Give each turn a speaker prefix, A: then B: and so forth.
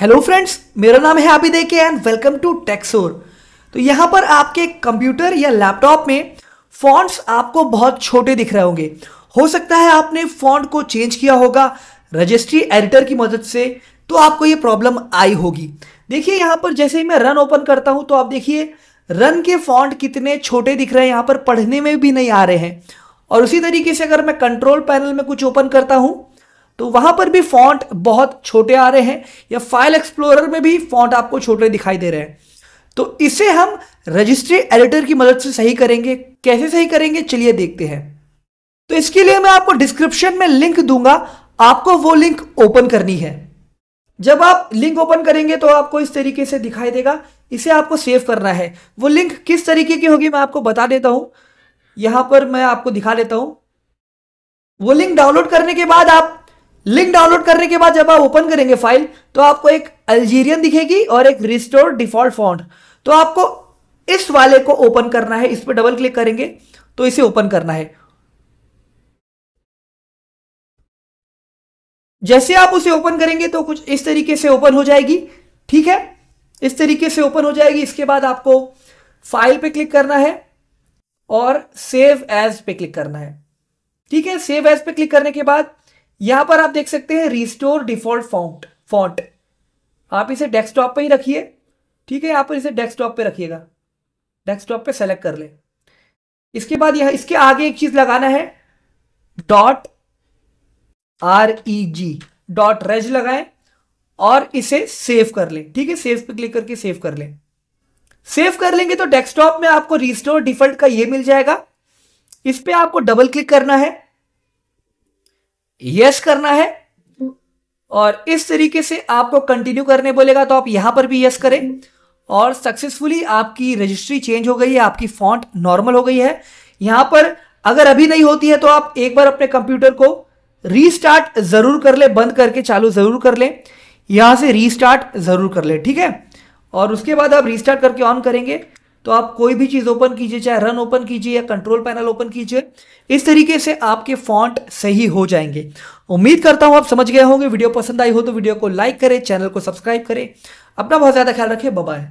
A: hello friends मेरा नाम है आबिद देखे एंड वेलकम टू टेक्सोर तो यहाँ पर आपके कंप्यूटर या लैपटॉप में फॉन्ट्स आपको बहुत छोटे दिख रहे होंगे हो सकता है आपने फॉन्ट को चेंज किया होगा रजिस्ट्री एडिटर की मदद से तो आपको ये प्रॉब्लम आई होगी देखिए यहाँ पर जैसे ही मैं रन ओपन करता हूँ तो आप देखिए रन के फॉन्ट कितने छोटे दिख रहे हैं यहाँ पर पढ़ने में भी नहीं आ रहे हैं और उसी तरीके से अगर मैं कंट्रोल पैनल में कुछ ओपन करता हूँ तो वहां पर भी फॉन्ट बहुत छोटे आ रहे हैं या फाइल एक्सप्लोरर में भी फॉन्ट आपको छोटे दिखाई दे रहे हैं तो इसे हम रजिस्ट्री एडिटर की मदद से सही करेंगे कैसे सही करेंगे चलिए देखते हैं तो इसके लिए मैं आपको डिस्क्रिप्शन में लिंक दूंगा आपको वो लिंक ओपन करनी है जब आप लिंक ओपन करेंगे तो आपको इस तरीके से दिखाई देगा इसे आपको सेव करना है वो लिंक किस तरीके की होगी मैं आपको बता देता हूं यहां पर मैं आपको दिखा देता हूं वो लिंक डाउनलोड करने के बाद आप लिंक डाउनलोड करने के बाद जब आप ओपन करेंगे फाइल तो आपको एक अल्जीरियन दिखेगी और एक रिस्टोर डिफॉल्ट फॉन्ट तो आपको इस वाले को ओपन करना है इस पर डबल क्लिक करेंगे तो इसे ओपन करना है जैसे आप उसे ओपन करेंगे तो कुछ इस तरीके से ओपन हो जाएगी ठीक है इस तरीके से ओपन हो जाएगी इसके बाद आपको फाइल पे क्लिक करना है और सेव एज पे क्लिक करना है ठीक है सेव एज पे क्लिक करने के बाद यहां पर आप देख सकते हैं रिस्टोर डिफॉल्ट फॉन्ट फॉन्ट आप इसे डेस्कटॉप पे ही रखिए ठीक है आप इसे डेस्कटॉप पे रखिएगा डेस्कटॉप पे सेलेक्ट कर ले इसके बाद यह इसके आगे एक चीज लगाना है dot R E G dot रेज लगाए और इसे सेव कर लें ठीक है सेव पे क्लिक करके सेव कर लें सेव कर लेंगे तो डेस्कटॉप में आपको रिस्टोर डिफॉल्ट का ये मिल जाएगा इस पर आपको डबल क्लिक करना है यस करना है और इस तरीके से आपको कंटिन्यू करने बोलेगा तो आप यहां पर भी यस करें और सक्सेसफुली आपकी रजिस्ट्री चेंज हो गई है आपकी फॉन्ट नॉर्मल हो गई है यहां पर अगर अभी नहीं होती है तो आप एक बार अपने कंप्यूटर को रीस्टार्ट जरूर कर ले बंद करके चालू जरूर कर ले यहां से रीस्टार्ट जरूर कर ले ठीक है और उसके बाद आप रीस्टार्ट करके ऑन करेंगे तो आप कोई भी चीज़ ओपन कीजिए चाहे रन ओपन कीजिए या कंट्रोल पैनल ओपन कीजिए इस तरीके से आपके फॉन्ट सही हो जाएंगे उम्मीद करता हूं आप समझ गए होंगे वीडियो पसंद आई हो तो वीडियो को लाइक करें चैनल को सब्सक्राइब करें अपना बहुत ज़्यादा ख्याल रखें बाय